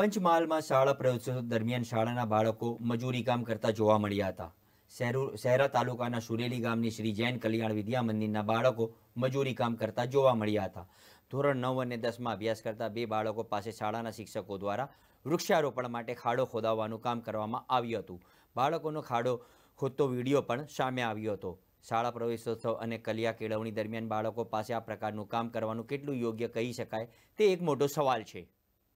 મંચ માલ માં શાળા પ્રવયસ દરમિયાન શાળાના બાળકો મજૂરી કામ કરતા જોવા મળ્યા હતા શહેરા તાલુકાના સુરેલી ગામની શ્રી જયન કલ્યાણ વિદ્યા મન્દીના બાળકો મજૂરી કામ કરતા જોવા મળ્યા હતા ધોરણ 9 અને 10 માં અભ્યાસ કરતા બે બાળકો પાસે શાળાના શિક્ષકો દ્વારા વૃક્ષારોપણ માટે ખાડો ખોદાવવાનું કામ કરવામાં આવ્યું હતું બાળકોનો ખાડો ખોદતો વિડિયો પણ સામે આવ્યો હતો શાળા પ્રવેશ સવ અને કલ્યા કેળવણી દરમિયાન બાળકો પાસે આ પ્રકારનું કામ કરવાનો કેટલું યોગ્ય કહી શકાય તે એક મોટો સવાલ છે